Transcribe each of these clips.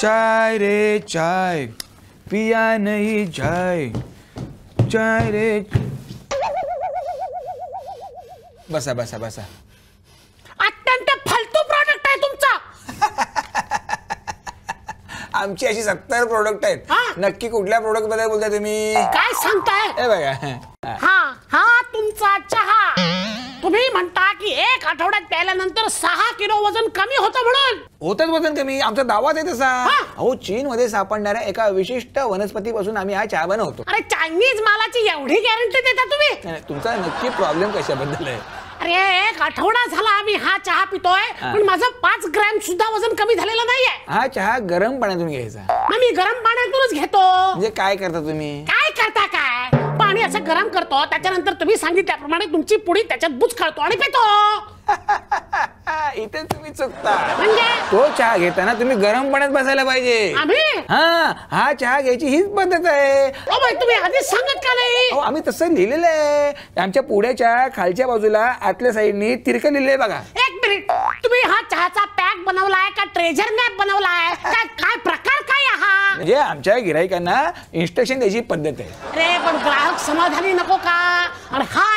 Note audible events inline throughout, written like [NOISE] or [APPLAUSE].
चाय रे चाय पिया नहीं चाय चाय रे बसा बसा बसा अत्यंत फालतू प्रोडक्ट आहे तुमचा आमची अशी सत्तर प्रोडक्ट आहेत नक्की कुठल्या प्रोडक्ट बद्दल बोलताय तुम्ही काय सांगताय बघा हा हा तुमचा चहा आठवड्यात प्यायल्यानंतर सहा किलो वजन कमी होतं म्हणून होतच वजन कमी आमचा दावा आहे तसा अहो चीन मध्ये सापडणाऱ्या एका विशिष्ट वनस्पती पासून आम्ही हा चहा बनवतो अरे चायनीज मालाची एवढी गॅरंटी देता तुम्ही तुमचा नक्की प्रॉब्लेम कशाबद्दल आहे अरे एक आठवडा झाला आम्ही हा चहा पितोय पण माझं पाच ग्रॅम सुद्धा वजन कमी झालेलं नाहीये हा चहा गरम पाण्यातून घ्यायचा आम्ही गरम पाण्यातूनच घेतो म्हणजे काय करता तुम्ही काय करता काय पाणी असं गरम करतो त्याच्यानंतर तुम्ही सांगितल्याप्रमाणे तुमची पुडी त्याच्यात बुच खाळतो आणि पितो [LAUGHS] इथे तुम्ही चुकता म्हणजे? तो चहा घेताना तुम्ही गरम पाण्यात बसायला पाहिजे हा हा चहा घ्यायची हीच पद्धत आहे तुम्ही सांगत का नाही आम्ही तसं लिहिलेलं आहे आमच्या पुढ्याच्या खालच्या बाजूला आतल्या साईडनी तिरक लिहिलंय बघा एक मिनिट तुम्ही हा चहाचा पॅक बनवलाय का ट्रेजर मॅप बनवलाय काय काय प्रकार काय हा म्हणजे आमच्या गिराईकांना इन्स्ट्रक्शन द्यायची पद्धत आहे अरे पण ग्राहक समाधानी नको का आणि हा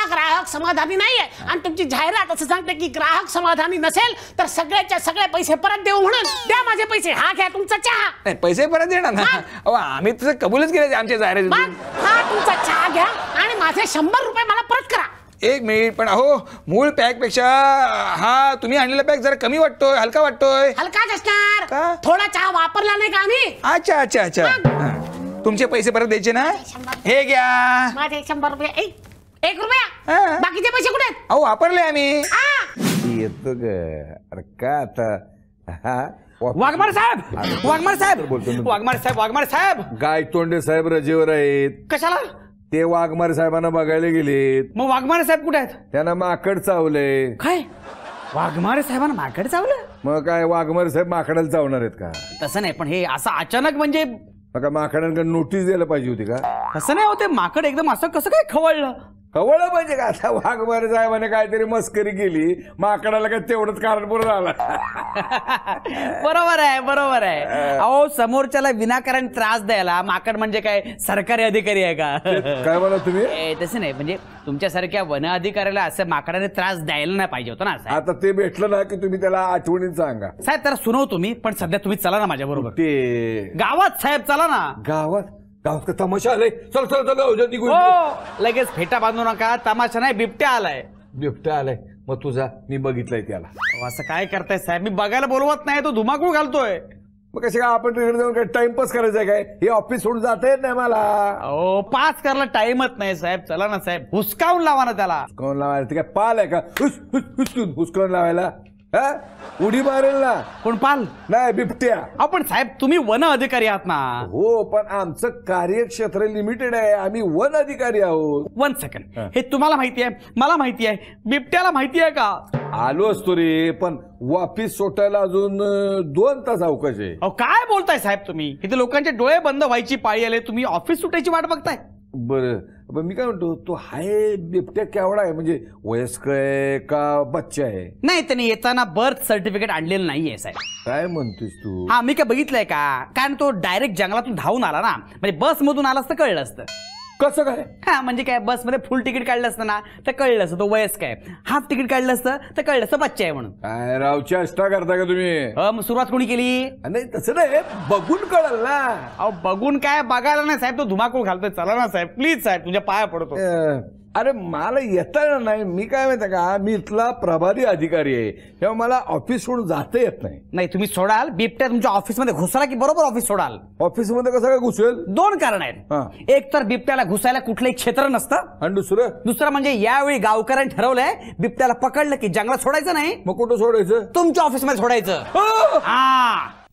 ग्राहक समाधानी नाही आहे आणि तुमची जाहिरात असं सांगते की ग्राहक समाधानी नसेल तर सगळ्याच्या सगळे पैसे परत देऊ म्हणून द्या माझे पैसे हा घ्या तुमचा चहा पैसे परत देणार ना आम्ही तुझं कबूलच केलं आमच्या जाहिरात हा तुमचा चहा घ्या आणि माझे शंभर रुपये मला परत करा एक मिनिट पण अहो मूळ पॅक पेक्षा हा तुम्ही आणलेला पॅक जरा कमी वाटतोय हलका वाटतोय हलकाच का? असणार थोडा चहा वापरला नाही का आम्ही अच्छा अच्छा अच्छा तुमचे पैसे परत द्यायचे ना हे घ्या माझे शंभर रुपये एक रुपये बाकीचे पैसे कुठे आहेत अहो वापरले आम्ही येतो ग अरे का आता हा? साहेब वाघमार साहेब बोलतो वाघमार साहेब वाघमार साहेब गाय तोंडे साहेब रजेवर आहेत कशाला ते वाघमार साहेबांना बघायला गेलेत मग वाघमार साहेब कुठे आहेत त्यांना माकड चावले काय वाघमारे साहेबांना माकड चावलं मग काय वाघमारे साहेब माकडाला चावणार आहेत का तसं नाही पण हे असं अचानक म्हणजे बघा माकडांकडे नोटीस द्यायला पाहिजे होती का तसं नाही होते माकड एकदम असं कसं काय खवळलं कवळ म्हणजे का आता जाय साहेबाने काहीतरी मस्करी केली माकडाला काय तेवढंच कारण पुरं झालं बरोबर आहे बरोबर आहे अहो समोरच्याला विनाकारण त्रास द्यायला माकड म्हणजे काय सरकारी अधिकारी आहे का काय बोला तुम्ही तसं नाही म्हणजे तुमच्यासारख्या वन अधिकाऱ्याला असं माकडाने त्रास द्यायला नाही पाहिजे होता ना आता ते भेटलं ना की तुम्ही त्याला आठवणीत सांगा साहेब त्याला सुनव तुम्ही पण सध्या तुम्ही चला ना माझ्या बरोबर ते गावात साहेब चला ना गावात तमाशा आलाय चल चल चल हो, लगेच फेटा बांधू नका तमाशा नाही बिबट्या आलाय बिबट्या आलाय मग तुझा मी बघितलंय त्याला असं काय करताय साहेब मी बघायला बोलवत नाही तो धुमाकूळ घालतोय मग कसे काय आपण तिकडे जाऊन काय टाइमपास करायचंय आहे काय हे ऑफिस सोडून जाते येत नाही मला अहो पास करायला टाइमच नाही साहेब चला ना साहेब हुसकावून लावा ना त्याला हुसकावून लावायला ते काय पाल आहे का हुस हुस हुसकावून लावायला उडी मारेल ना कोण पाल नाही बिबट्या आपण साहेब तुम्ही वन अधिकारी आहात ना हो पण आमचं कार्यक्षेत्र लिमिटेड आहे आम्ही वन अधिकारी आहोत वन सेकंड हे तुम्हाला माहिती आहे मला माहिती आहे बिबट्याला माहिती आहे का आलो असतो रे पण वापिस सोटायला अजून दोन तास अवकाश आहे काय बोलताय साहेब तुम्ही इथे लोकांचे डोळे बंद व्हायची पाळी आले तुम्ही ऑफिस सुटायची वाट बघताय बरं मी काय म्हणतो तो हाय बिबट्या केवढा आहे म्हणजे वयस्क आहे का बच्चा आहे नाही त्याने येताना बर्थ सर्टिफिकेट आणलेलं नाहीये साहेब काय म्हणतोस तू हा मी काय बघितलंय का कारण तो डायरेक्ट जंगलातून धावून आला ना म्हणजे बस मधून आलास तर कळलं असतं कसं काय हा म्हणजे काय बसमध्ये फुल तिकीट काढलं असतं ना तर कळलं असतं तो वयस्क आहे हाफ तिकीट काढलं असतं तर कळलं असतं बच्चा आहे म्हणून काय राव चेष्टा करता का तुम्ही अ, सुरुवात कोणी केली नाही तसं नाही बघून कळल ना अहो बघून काय बघायला नाही साहेब तो धुमाकूळ घालतोय चला ना साहेब प्लीज साहेब तुझ्या पाया पडतो अरे मला येता नाही मी काय माहिती का मी इथला प्रभारी अधिकारी आहे तेव्हा मला ऑफिस सोडून जाता येत नाही नाही तुम्ही सोडाल बिबट्या तुमच्या ऑफिसमध्ये घुसला की बरोबर ऑफिस सोडाल ऑफिसमध्ये कसं काय घुसेल दोन कारण आहेत एक तर बिबट्याला घुसायला कुठलंही क्षेत्र नसतं आणि दुसरं दुसरं म्हणजे यावेळी गावकऱ्यांनी ठरवलंय बिबट्याला पकडलं की जंगलात सोडायचं नाही मग कुठं सोडायचं तुमच्या ऑफिसमध्ये सोडायचं हा